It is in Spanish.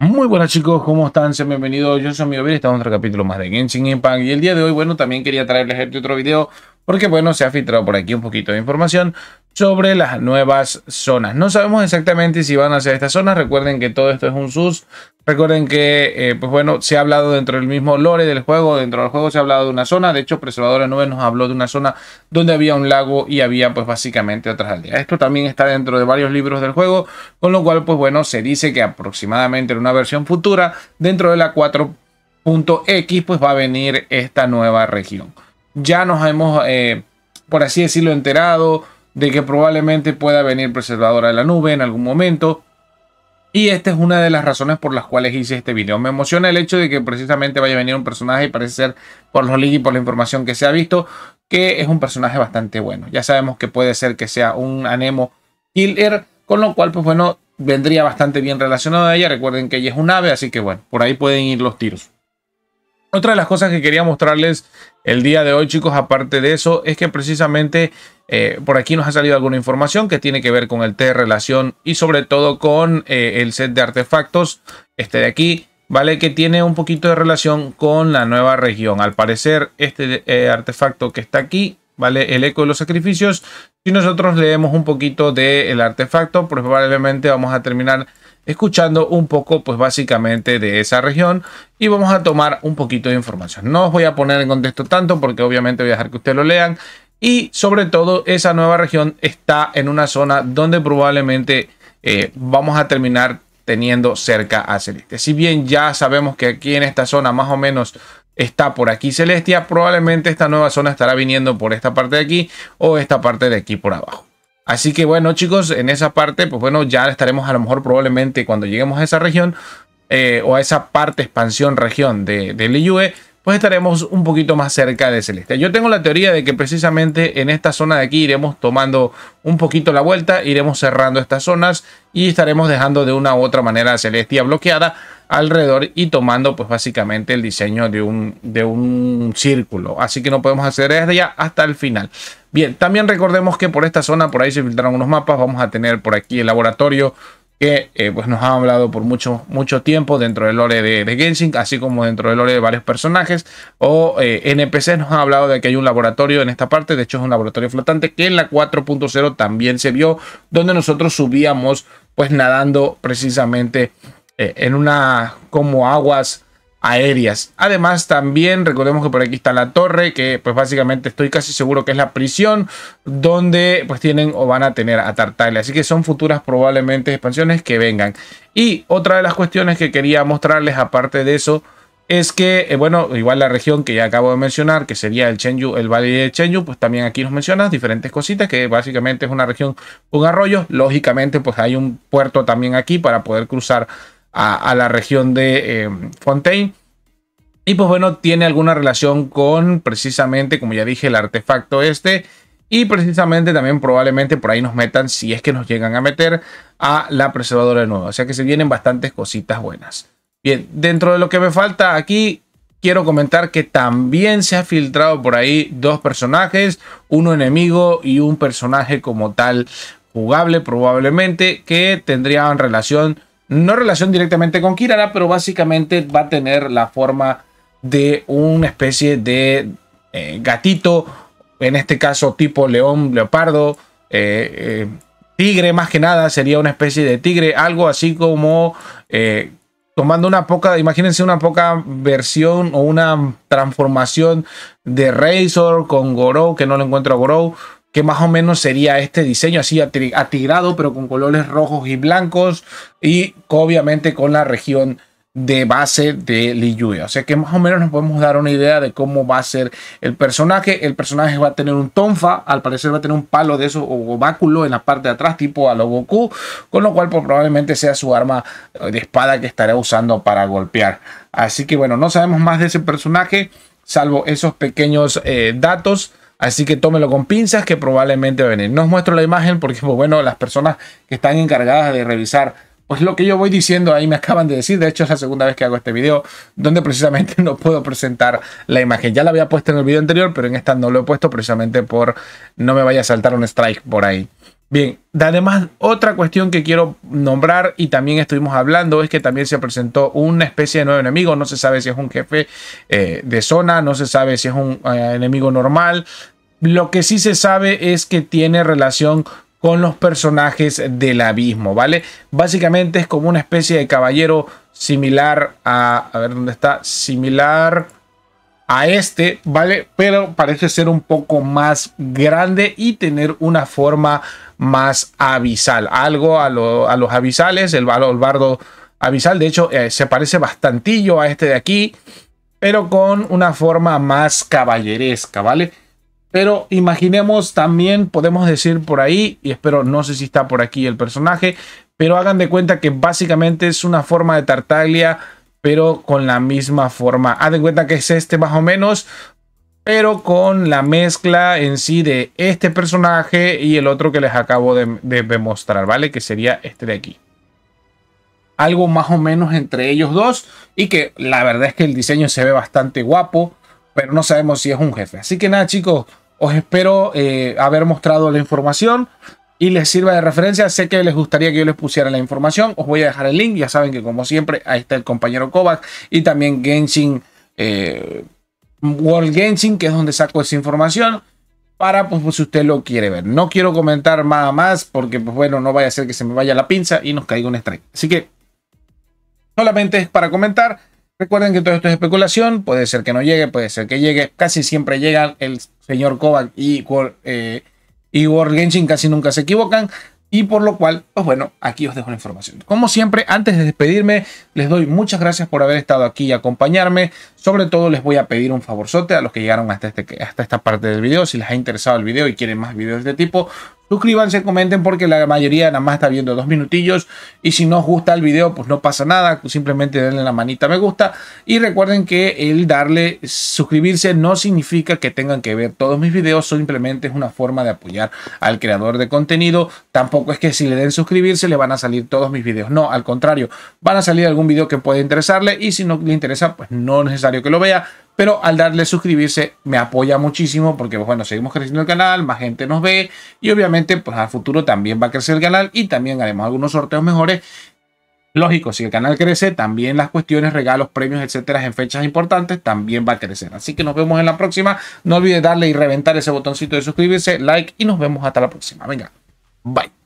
Muy buenas chicos, ¿cómo están? Sean bienvenidos, yo soy y estamos en otro capítulo más de Genshin Impact y el día de hoy, bueno, también quería traerles este otro video porque bueno, se ha filtrado por aquí un poquito de información sobre las nuevas zonas. No sabemos exactamente si van hacia estas zonas, recuerden que todo esto es un sus, recuerden que, eh, pues bueno, se ha hablado dentro del mismo lore del juego, dentro del juego se ha hablado de una zona, de hecho Preservadora 9 nos habló de una zona donde había un lago y había pues básicamente otras aldeas. Esto también está dentro de varios libros del juego, con lo cual pues bueno, se dice que aproximadamente en una versión futura, dentro de la 4.x, pues va a venir esta nueva región ya nos hemos, eh, por así decirlo, enterado de que probablemente pueda venir preservadora de la nube en algún momento. Y esta es una de las razones por las cuales hice este video. Me emociona el hecho de que precisamente vaya a venir un personaje y parece ser por los leaks y por la información que se ha visto, que es un personaje bastante bueno. Ya sabemos que puede ser que sea un anemo killer, con lo cual, pues bueno, vendría bastante bien relacionado a ella. Recuerden que ella es un ave, así que bueno, por ahí pueden ir los tiros. Otra de las cosas que quería mostrarles el día de hoy, chicos, aparte de eso, es que precisamente eh, por aquí nos ha salido alguna información que tiene que ver con el T de relación y sobre todo con eh, el set de artefactos, este de aquí, ¿vale? Que tiene un poquito de relación con la nueva región. Al parecer, este eh, artefacto que está aquí, ¿vale? El eco de los sacrificios. Si nosotros leemos un poquito del el artefacto, pues probablemente vamos a terminar escuchando un poco, pues básicamente de esa región y vamos a tomar un poquito de información. No os voy a poner en contexto tanto porque obviamente voy a dejar que ustedes lo lean y sobre todo esa nueva región está en una zona donde probablemente eh, vamos a terminar teniendo cerca a Celestia. Si bien ya sabemos que aquí en esta zona más o menos está por aquí Celestia, probablemente esta nueva zona estará viniendo por esta parte de aquí o esta parte de aquí por abajo. Así que bueno chicos, en esa parte, pues bueno, ya estaremos a lo mejor probablemente cuando lleguemos a esa región eh, o a esa parte expansión región de, del IUE, pues estaremos un poquito más cerca de Celeste. Yo tengo la teoría de que precisamente en esta zona de aquí iremos tomando un poquito la vuelta, iremos cerrando estas zonas y estaremos dejando de una u otra manera Celestia bloqueada alrededor y tomando pues básicamente el diseño de un, de un círculo. Así que no podemos hacer desde ya hasta el final. Bien, también recordemos que por esta zona, por ahí se filtraron unos mapas, vamos a tener por aquí el laboratorio que eh, pues nos ha hablado por mucho, mucho tiempo dentro del lore de, Genshin, así como dentro del lore de varios personajes o eh, NPC nos ha hablado de que hay un laboratorio en esta parte, de hecho es un laboratorio flotante que en la 4.0 también se vio, donde nosotros subíamos pues nadando precisamente eh, en una como aguas aéreas. Además también recordemos que por aquí está la torre que pues básicamente estoy casi seguro que es la prisión donde pues tienen o van a tener a Tartaglia. Así que son futuras probablemente expansiones que vengan. Y otra de las cuestiones que quería mostrarles aparte de eso es que, eh, bueno, igual la región que ya acabo de mencionar, que sería el Chenyu, el Valle de Chenyu, pues también aquí nos mencionas diferentes cositas, que básicamente es una región con arroyos. Lógicamente, pues hay un puerto también aquí para poder cruzar a, la región de Fontaine. Eh, y pues bueno, tiene alguna relación con precisamente, como ya dije, el artefacto este. Y precisamente también probablemente por ahí nos metan, si es que nos llegan a meter, a la preservadora de nuevo. O sea que se vienen bastantes cositas buenas. Bien, dentro de lo que me falta aquí, quiero comentar que también se ha filtrado por ahí dos personajes, uno enemigo y un personaje como tal jugable probablemente, que tendrían relación no relación directamente con Kirara, pero básicamente va a tener la forma de una especie de eh, gatito, en este caso tipo león, leopardo, eh, eh, tigre más que nada, sería una especie de tigre, algo así como tomando una poca, imagínense una poca versión o una transformación de Razor con Gorou, que no lo encuentro a Gorou, que más o menos sería este diseño así atigrado, pero con colores rojos y blancos y obviamente con la región de base de Liyue. O sea que más o menos nos podemos dar una idea de cómo va a ser el personaje. El personaje va a tener un tonfa, al parecer va a tener un palo de esos o báculo en la parte de atrás, tipo a lo con lo cual pues, probablemente sea su arma eh, de espada que estará usando para golpear. Así que bueno, no sabemos más de ese personaje, salvo esos pequeños eh, datos. Así que tómelo con pinzas que probablemente va a venir. No os muestro la imagen porque, pues, bueno, las personas que están encargadas de revisar, pues lo que yo voy diciendo ahí me acaban de decir. De hecho, es la segunda vez que hago este video donde precisamente no puedo presentar la imagen. Ya la había puesto en el video anterior, pero en esta no lo he puesto precisamente por no me vaya a saltar un strike por ahí. Bien, además otra cuestión que quiero nombrar y también estuvimos hablando es que también se presentó una especie de nuevo enemigo, no se sabe si es un jefe eh, de zona, no se sabe si es un eh, enemigo normal, lo que sí se sabe es que tiene relación con los personajes del abismo, ¿vale? Básicamente es como una especie de caballero similar a... A ver dónde está. Similar a este, ¿vale? Pero parece ser un poco más grande y tener una forma más abisal, algo a, los abisales, el, bardo abisal, de hecho eh, se parece bastantillo a este de aquí, pero con una forma más caballeresca, ¿vale? Pero imaginemos también, podemos decir por ahí, y espero, no sé si está por aquí el personaje, pero hagan de cuenta que básicamente es una forma de Tartaglia, pero con la misma forma. hagan de cuenta que es este más o menos, pero con la mezcla en sí de este personaje y el otro que les acabo de, de, mostrar, ¿vale? Que sería este de aquí. Algo más o menos entre ellos dos y que la verdad es que el diseño se ve bastante guapo, pero no sabemos si es un jefe. Así que nada chicos, os espero eh, haber mostrado la información y les sirva de referencia. Sé que les gustaría que yo les pusiera la información. Os voy a dejar el link. Ya saben que como siempre, ahí está el compañero Kovac y también Genshin. Eh, World Genshin, que es donde saco esa información, para pues, si usted lo quiere ver. No quiero comentar nada más porque, pues bueno, no vaya a ser que se me vaya la pinza y nos caiga un strike. Así que solamente es para comentar. Recuerden que todo esto es especulación, puede ser que no llegue, puede ser que llegue. Casi siempre llegan el señor Kovac y, eh, y World Genshin, casi nunca se equivocan. Y por lo cual, pues bueno, aquí os dejo la información. Como siempre, antes de despedirme, les doy muchas gracias por haber estado aquí y acompañarme. Sobre todo les voy a pedir un favorzote a los que llegaron hasta, este, hasta esta parte del video. Si les ha interesado el video y quieren más videos de este tipo, Suscríbanse, comenten porque la mayoría nada más está viendo dos minutillos. Y si no os gusta el video, pues no pasa nada. Simplemente denle la manita me gusta. Y recuerden que el darle suscribirse no significa que tengan que ver todos mis videos. Simplemente es una forma de apoyar al creador de contenido. Tampoco es que si le den suscribirse le van a salir todos mis videos. No, al contrario, van a salir algún video que puede interesarle. Y si no le interesa, pues no es necesario que lo vea pero al darle suscribirse me apoya muchísimo porque bueno, seguimos creciendo el canal, más gente nos ve y obviamente pues al futuro también va a crecer el canal y también haremos algunos sorteos mejores. Lógico, si el canal crece, también las cuestiones, regalos, premios, etcétera, en fechas importantes también va a crecer. Así que nos vemos en la próxima. No olvides darle y reventar ese botoncito de suscribirse, like y nos vemos hasta la próxima. Venga, bye.